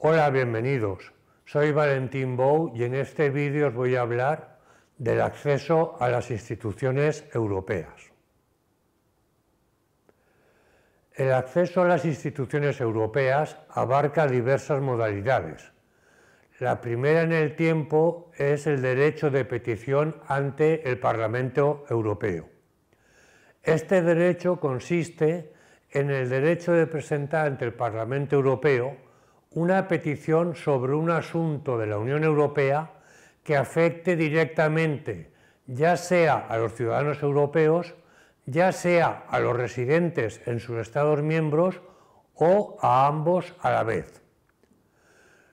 Hola, bienvenidos. Soy Valentín Bou y en este vídeo os voy a hablar del acceso a las instituciones europeas. El acceso a las instituciones europeas abarca diversas modalidades. La primera en el tiempo es el derecho de petición ante el Parlamento Europeo. Este derecho consiste en el derecho de presentar ante el Parlamento Europeo una petición sobre un asunto de la Unión Europea que afecte directamente ya sea a los ciudadanos europeos, ya sea a los residentes en sus Estados miembros o a ambos a la vez.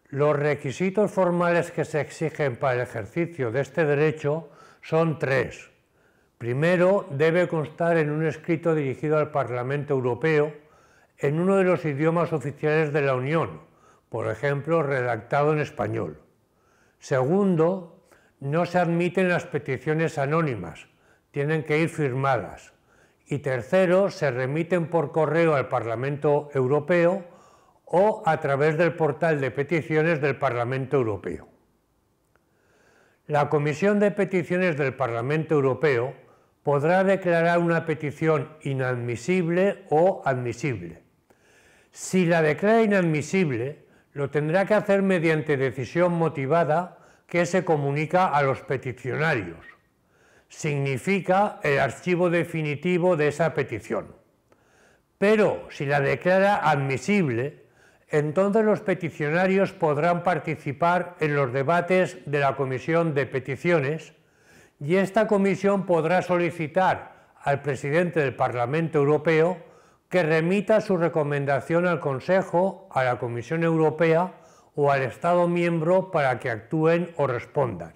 Los requisitos formales que se exigen para el ejercicio de este derecho son tres. Primero, debe constar en un escrito dirigido al Parlamento Europeo en uno de los idiomas oficiales de la Unión, por ejemplo, redactado en español. Segundo, no se admiten las peticiones anónimas, tienen que ir firmadas. Y tercero, se remiten por correo al Parlamento Europeo o a través del portal de peticiones del Parlamento Europeo. La Comisión de Peticiones del Parlamento Europeo podrá declarar una petición inadmisible o admisible. Si la declara inadmisible, lo tendrá que hacer mediante decisión motivada que se comunica a los peticionarios. Significa el archivo definitivo de esa petición. Pero si la declara admisible, entonces los peticionarios podrán participar en los debates de la Comisión de Peticiones y esta comisión podrá solicitar al presidente del Parlamento Europeo que remita su recomendación al Consejo, a la Comisión Europea o al Estado miembro para que actúen o respondan.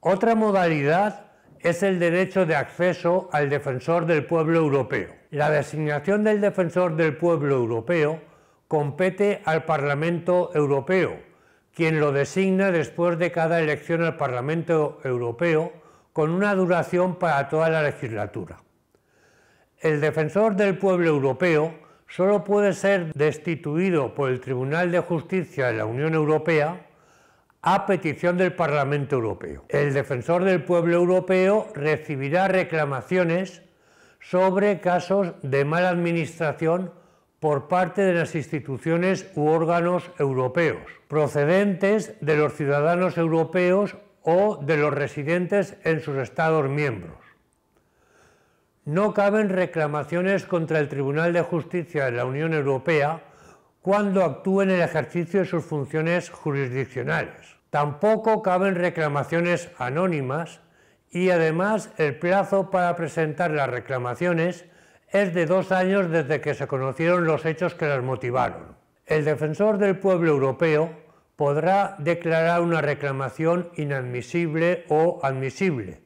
Otra modalidad es el derecho de acceso al defensor del pueblo europeo. La designación del defensor del pueblo europeo compete al Parlamento Europeo, quien lo designa después de cada elección al Parlamento Europeo con una duración para toda la legislatura. El defensor del pueblo europeo solo puede ser destituido por el Tribunal de Justicia de la Unión Europea a petición del Parlamento Europeo. El defensor del pueblo europeo recibirá reclamaciones sobre casos de mala administración por parte de las instituciones u órganos europeos, procedentes de los ciudadanos europeos o de los residentes en sus Estados miembros. No caben reclamaciones contra el Tribunal de Justicia de la Unión Europea cuando actúe en el ejercicio de sus funciones jurisdiccionales. Tampoco caben reclamaciones anónimas y además el plazo para presentar las reclamaciones es de dos años desde que se conocieron los hechos que las motivaron. El defensor del pueblo europeo podrá declarar una reclamación inadmisible o admisible.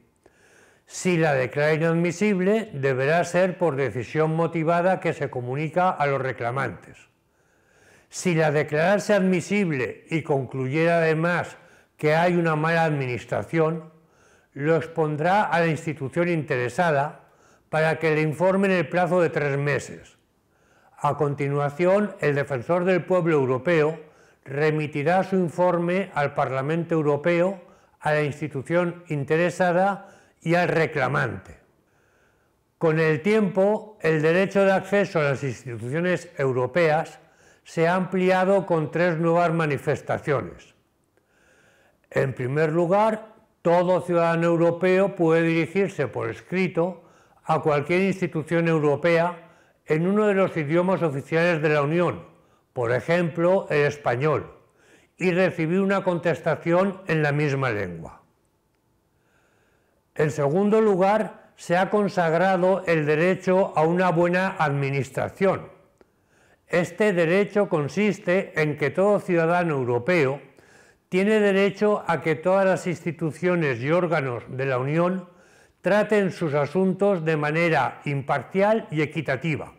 Si la declara inadmisible, deberá ser por decisión motivada que se comunica a los reclamantes. Si la declarase admisible y concluyera además que hay una mala administración, lo expondrá a la institución interesada para que le informe en el plazo de tres meses. A continuación, el defensor del pueblo europeo remitirá su informe al Parlamento Europeo, a la institución interesada y al reclamante. Con el tiempo, el derecho de acceso a las instituciones europeas se ha ampliado con tres nuevas manifestaciones. En primer lugar, todo ciudadano europeo puede dirigirse por escrito a cualquier institución europea en uno de los idiomas oficiales de la Unión, por ejemplo, el español, y recibí una contestación en la misma lengua. En segundo lugar, se ha consagrado el derecho a una buena administración. Este derecho consiste en que todo ciudadano europeo tiene derecho a que todas las instituciones y órganos de la Unión traten sus asuntos de manera imparcial y equitativa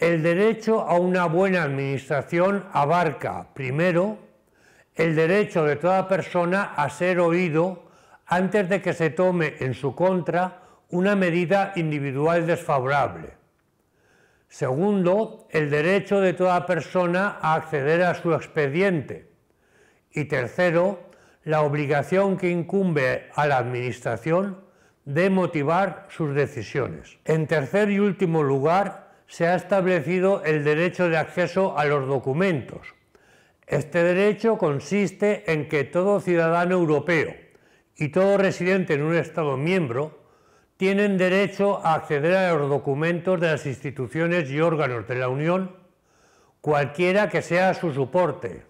el derecho a una buena administración abarca, primero, el derecho de toda persona a ser oído antes de que se tome en su contra una medida individual desfavorable. Segundo, el derecho de toda persona a acceder a su expediente. Y tercero, la obligación que incumbe a la Administración de motivar sus decisiones. En tercer y último lugar, se ha establecido el derecho de acceso a los documentos. Este derecho consiste en que todo ciudadano europeo y todo residente en un Estado miembro tienen derecho a acceder a los documentos de las instituciones y órganos de la Unión, cualquiera que sea su soporte.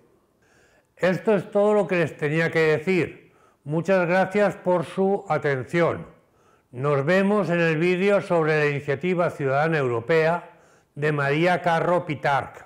Esto es todo lo que les tenía que decir. Muchas gracias por su atención. Nos vemos en el vídeo sobre la iniciativa ciudadana europea de María Carro Pitarca.